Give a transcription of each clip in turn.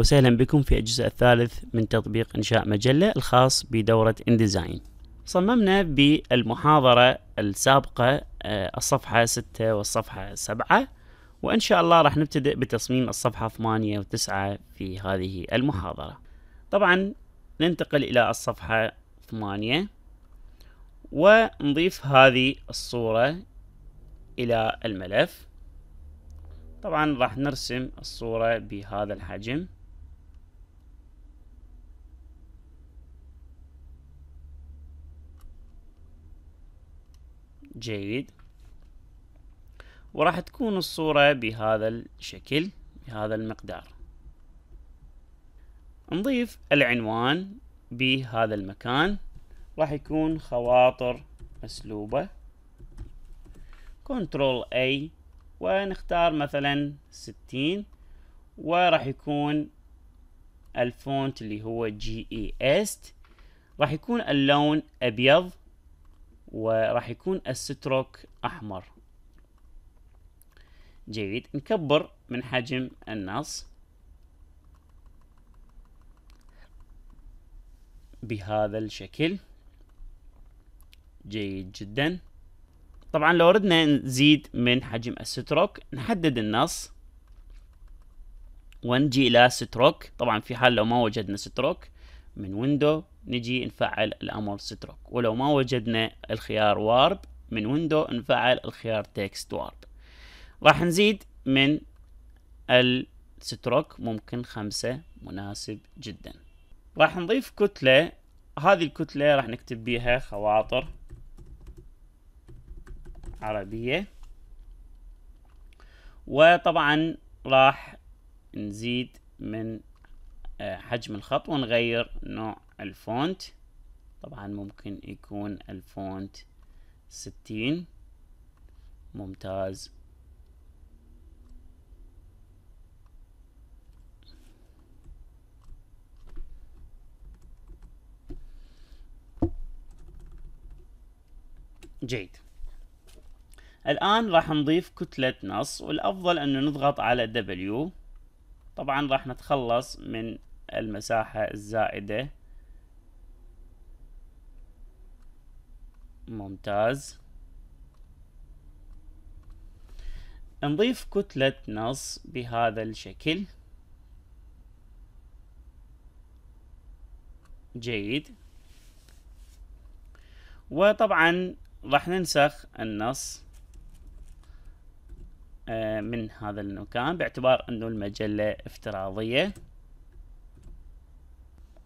وسهلا بكم في الجزء الثالث من تطبيق إنشاء مجلة الخاص بدورة إنديزاين صممنا بالمحاضرة السابقة آه، الصفحة 6 والصفحة 7 وإن شاء الله راح نبتدأ بتصميم الصفحة 8 و9 في هذه المحاضرة طبعا ننتقل إلى الصفحة 8 ونضيف هذه الصورة إلى الملف طبعا راح نرسم الصورة بهذا الحجم جيد وراح تكون الصورة بهذا الشكل بهذا المقدار نضيف العنوان بهذا المكان راح يكون خواطر مسلوبة كنترول A ونختار مثلا ستين وراح يكون الفونت اللي هو جي اي است راح يكون اللون ابيض وراح يكون الستروك أحمر جيد نكبر من حجم النص بهذا الشكل جيد جدا طبعا لو ردنا نزيد من حجم الستروك نحدد النص ونجي الى ستروك طبعا في حال لو ما وجدنا ستروك من ويندو نجي نفعل الامر ستروك ولو ما وجدنا الخيار وارب من ويندو نفعل الخيار تكست وارب راح نزيد من الستروك ممكن خمسة مناسب جدا راح نضيف كتلة هذه الكتلة راح نكتب بيها خواطر عربية وطبعا راح نزيد من آه، حجم الخط ونغير نوع الفونت طبعا ممكن يكون الفونت ستين ممتاز جيد الآن راح نضيف كتلة نص والأفضل أنه نضغط على W طبعا راح نتخلص من المساحة الزائدة ممتاز نضيف كتلة نص بهذا الشكل جيد وطبعا راح ننسخ النص آه، من هذا المكان باعتبار انه المجلة افتراضية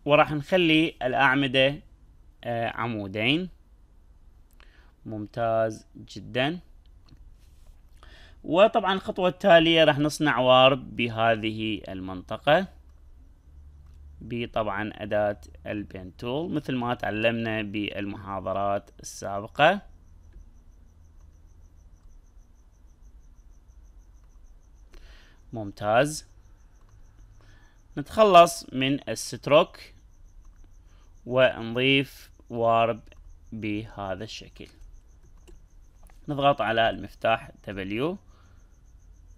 وراح نخلي الاعمدة آه، عمودين ممتاز جدا وطبعا الخطوة التالية راح نصنع وارب بهذه المنطقة بطبعا أداة البين تول مثل ما تعلمنا بالمحاضرات السابقة ممتاز نتخلص من الستروك ونضيف وارب بهذا الشكل نضغط على المفتاح W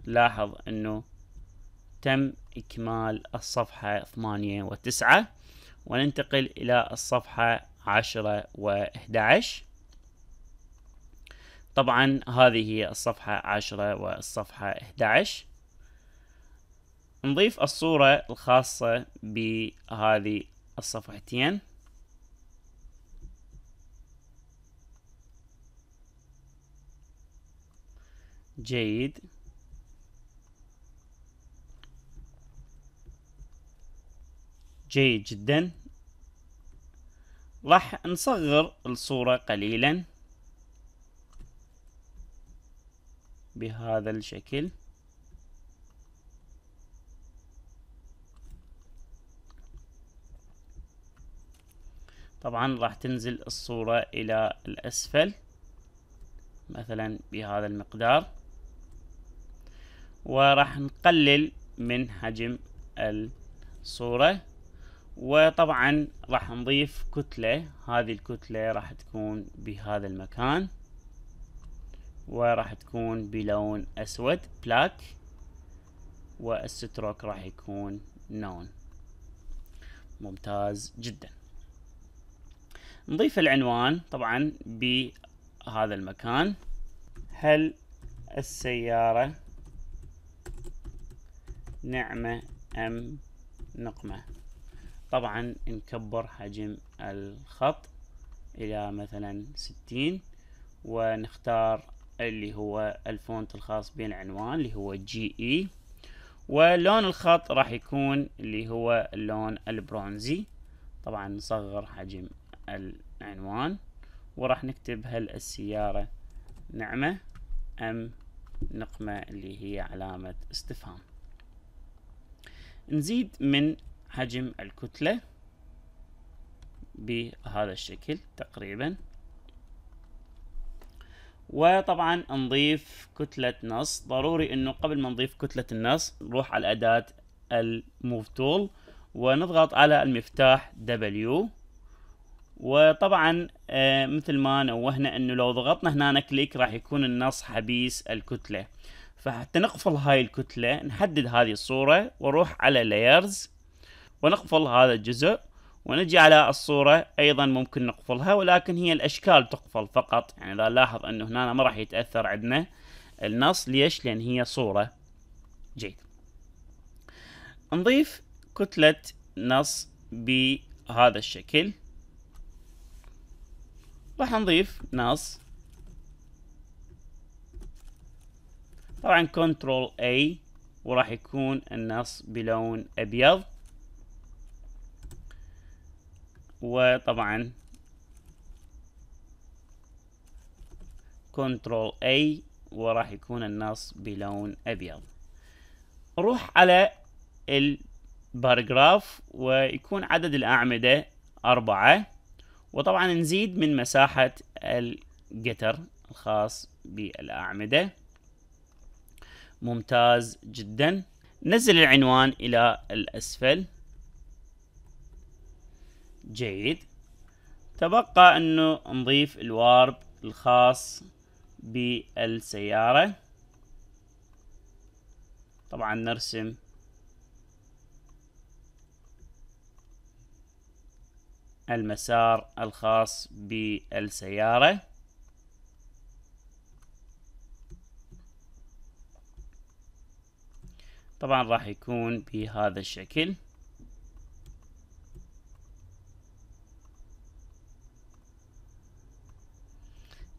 لاحظ انه تم اكمال الصفحة ثمانية وتسعة وننتقل الى الصفحة عشرة وإحدعش طبعا هذه هي الصفحة عشرة والصفحة إحدعش نضيف الصورة الخاصة بهذه الصفحتين جيد جيد جدا راح نصغر الصورة قليلا بهذا الشكل طبعا راح تنزل الصورة الى الاسفل مثلا بهذا المقدار وراح نقلل من حجم الصورة وطبعا راح نضيف كتلة هذه الكتلة راح تكون بهذا المكان وراح تكون بلون أسود بلاك والستروك راح يكون نون ممتاز جدا نضيف العنوان طبعا بهذا المكان هل السيارة نعمة أم نقمة طبعا نكبر حجم الخط إلى مثلا ستين ونختار اللي هو الفونت الخاص بالعنوان اللي هو جي اي ولون الخط راح يكون اللي هو اللون البرونزي طبعا نصغر حجم العنوان وراح نكتب هل السيارة نعمة أم نقمة اللي هي علامة استفهام نزيد من حجم الكتلة بهذا الشكل تقريبا وطبعا نضيف كتلة نص ضروري انه قبل ما نضيف كتلة النص نروح على اداة الموف تول ونضغط على المفتاح W وطبعا آه، مثل ما نوهنا انه لو ضغطنا هنا كليك راح يكون النص حبيس الكتلة فحتى نقفل هاي الكتلة نحدد هذه الصورة واروح على layers ونقفل هذا الجزء ونجي على الصورة أيضا ممكن نقفلها ولكن هي الأشكال تقفل فقط يعني إذا لاحظ أنه هنا ما راح يتأثر عندنا النص ليش لأن هي صورة جيد نضيف كتلة نص بهذا الشكل راح نضيف نص طبعا كنترول اي وراح يكون النص بلون ابيض وطبعا كنترول اي وراح يكون النص بلون ابيض نروح على البارغراف ويكون عدد الاعمدة اربعة وطبعا نزيد من مساحة الجتر الخاص بالاعمدة ممتاز جدا نزل العنوان إلى الأسفل جيد تبقى أنه نضيف الوارب الخاص بالسيارة طبعا نرسم المسار الخاص بالسيارة طبعا راح يكون بهذا الشكل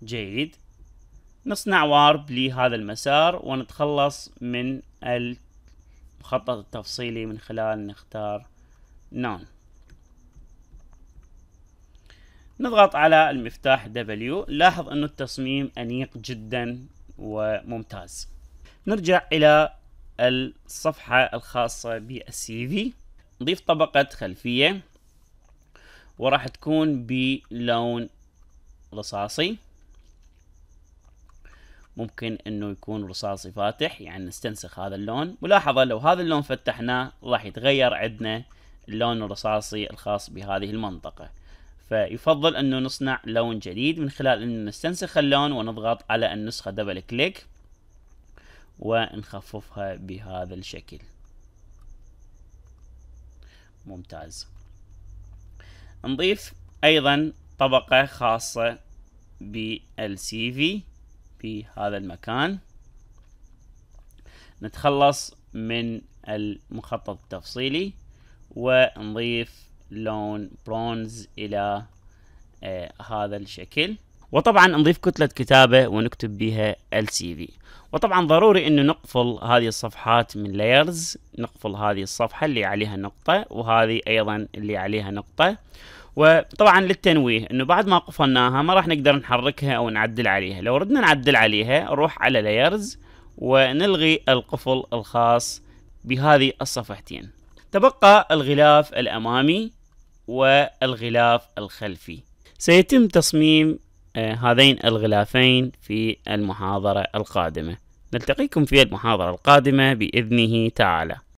جيد نصنع وارب لهذا المسار ونتخلص من المخطط التفصيلي من خلال نختار نون نضغط على المفتاح W لاحظ انه التصميم انيق جدا وممتاز نرجع الى الصفحة الخاصة بالسي في نضيف طبقة خلفية وراح تكون بلون رصاصي ممكن انه يكون رصاصي فاتح يعني نستنسخ هذا اللون ملاحظة لو هذا اللون فتحناه راح يتغير عندنا اللون الرصاصي الخاص بهذه المنطقة فيفضل انه نصنع لون جديد من خلال انه نستنسخ اللون ونضغط على النسخة دبل كليك ونخففها بهذا الشكل ممتاز نضيف ايضا طبقة خاصة بالسي في بهذا المكان نتخلص من المخطط التفصيلي ونضيف لون برونز الى آه هذا الشكل وطبعا نضيف كتلة كتابة ونكتب بها LCV وطبعا ضروري انه نقفل هذه الصفحات من لايرز نقفل هذه الصفحة اللي عليها نقطة وهذه ايضا اللي عليها نقطة وطبعا للتنويه انه بعد ما قفلناها ما راح نقدر نحركها او نعدل عليها لو ردنا نعدل عليها نروح على لايرز ونلغي القفل الخاص بهذه الصفحتين تبقى الغلاف الامامي والغلاف الخلفي سيتم تصميم آه، هذين الغلافين في المحاضرة القادمة نلتقيكم في المحاضرة القادمة بإذنه تعالى